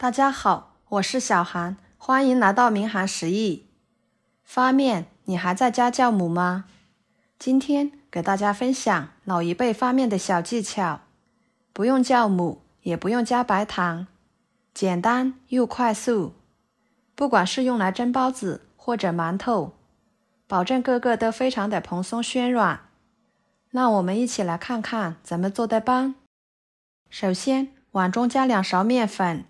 大家好，我是小韩，欢迎来到明韩食艺。发面，你还在家酵母吗？今天给大家分享老一辈发面的小技巧，不用酵母，也不用加白糖，简单又快速。不管是用来蒸包子或者馒头，保证个个都非常的蓬松暄软。那我们一起来看看怎么做的吧。首先，碗中加两勺面粉。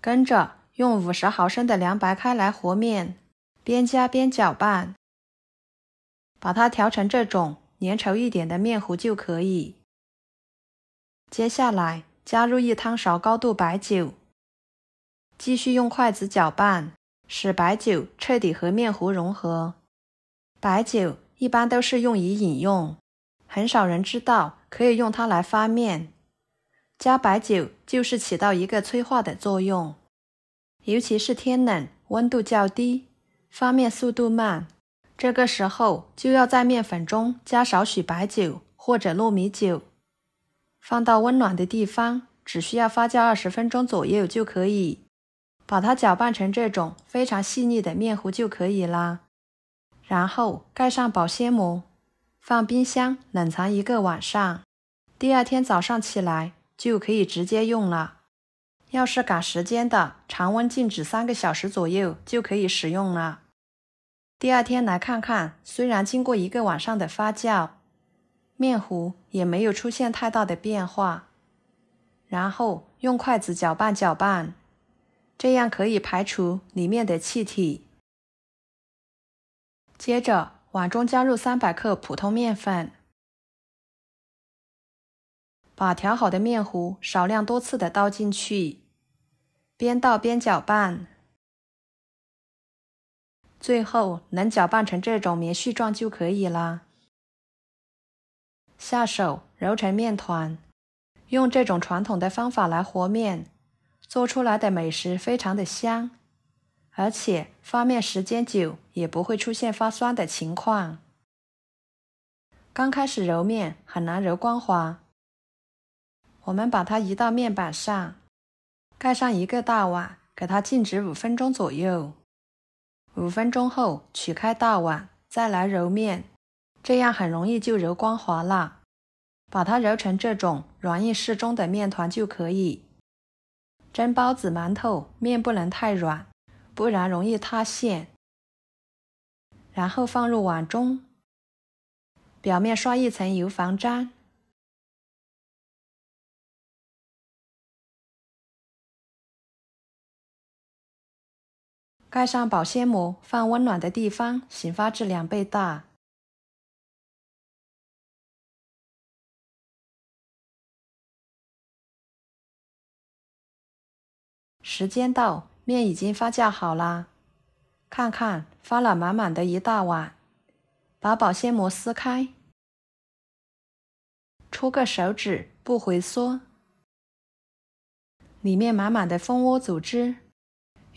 跟着用五十毫升的凉白开来和面，边加边搅拌，把它调成这种粘稠一点的面糊就可以。接下来加入一汤勺高度白酒，继续用筷子搅拌，使白酒彻底和面糊融合。白酒一般都是用于饮用，很少人知道可以用它来发面。加白酒就是起到一个催化的作用，尤其是天冷，温度较低，发面速度慢，这个时候就要在面粉中加少许白酒或者糯米酒，放到温暖的地方，只需要发酵二十分钟左右就可以，把它搅拌成这种非常细腻的面糊就可以啦，然后盖上保鲜膜，放冰箱冷藏一个晚上，第二天早上起来。就可以直接用了。要是赶时间的，常温静止三个小时左右就可以使用了。第二天来看看，虽然经过一个晚上的发酵，面糊也没有出现太大的变化。然后用筷子搅拌搅拌，这样可以排除里面的气体。接着，碗中加入三百克普通面粉。把调好的面糊少量多次的倒进去，边倒边搅拌，最后能搅拌成这种棉絮状就可以啦。下手揉成面团，用这种传统的方法来和面，做出来的美食非常的香，而且发面时间久也不会出现发酸的情况。刚开始揉面很难揉光滑。我们把它移到面板上，盖上一个大碗，给它静置五分钟左右。五分钟后取开大碗，再来揉面，这样很容易就揉光滑了。把它揉成这种软硬适中的面团就可以。蒸包子、馒头面不能太软，不然容易塌陷。然后放入碗中，表面刷一层油防粘。盖上保鲜膜，放温暖的地方醒发至两倍大。时间到，面已经发酵好啦！看看，发了满满的一大碗。把保鲜膜撕开，戳个手指不回缩，里面满满的蜂窝组织。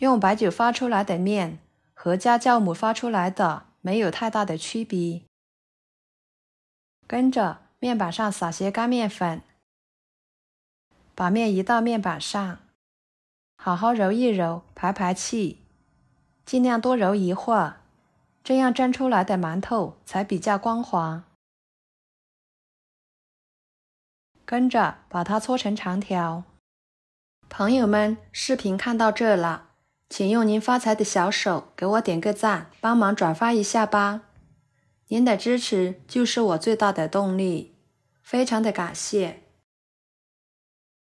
用白酒发出来的面和加酵母发出来的没有太大的区别。跟着面板上撒些干面粉，把面移到面板上，好好揉一揉，排排气，尽量多揉一会儿，这样蒸出来的馒头才比较光滑。跟着把它搓成长条。朋友们，视频看到这了。请用您发财的小手给我点个赞，帮忙转发一下吧！您的支持就是我最大的动力，非常的感谢。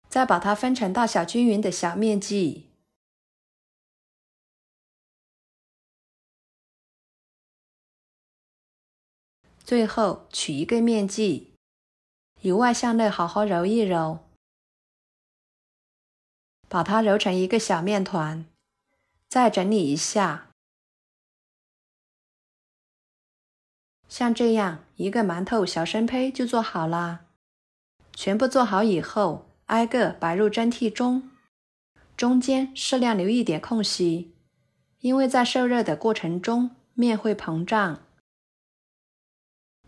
再把它分成大小均匀的小面积。最后取一个面剂，由外向内好好揉一揉，把它揉成一个小面团。再整理一下，像这样一个馒头小生胚就做好啦。全部做好以后，挨个摆入蒸屉中，中间适量留一点空隙，因为在受热的过程中面会膨胀。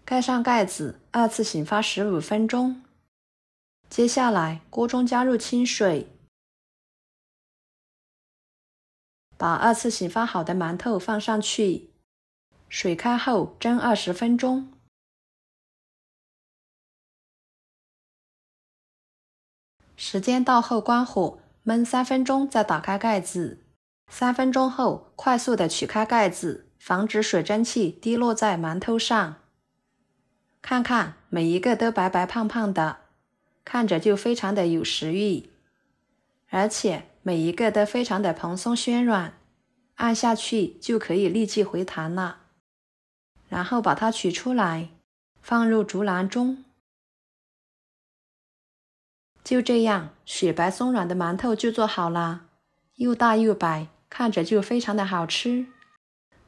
盖上盖子，二次醒发十五分钟。接下来，锅中加入清水。把二次醒发好的馒头放上去，水开后蒸二十分钟。时间到后关火，焖三分钟再打开盖子。三分钟后快速的取开盖子，防止水蒸气滴落在馒头上。看看每一个都白白胖胖的，看着就非常的有食欲，而且。每一个都非常的蓬松暄软，按下去就可以立即回弹了。然后把它取出来，放入竹篮中。就这样，雪白松软的馒头就做好了。又大又白，看着就非常的好吃。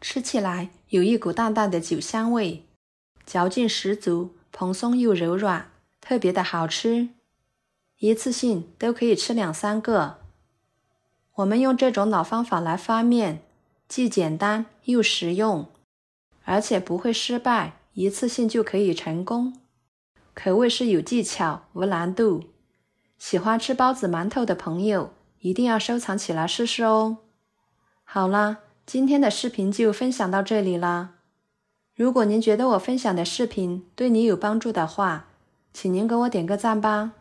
吃起来有一股淡淡的酒香味，嚼劲十足，蓬松又柔软，特别的好吃。一次性都可以吃两三个。我们用这种老方法来发面，既简单又实用，而且不会失败，一次性就可以成功，可谓是有技巧无难度。喜欢吃包子、馒头的朋友，一定要收藏起来试试哦。好了，今天的视频就分享到这里啦。如果您觉得我分享的视频对你有帮助的话，请您给我点个赞吧。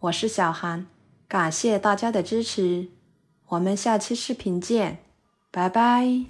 我是小韩，感谢大家的支持。我们下期视频见，拜拜。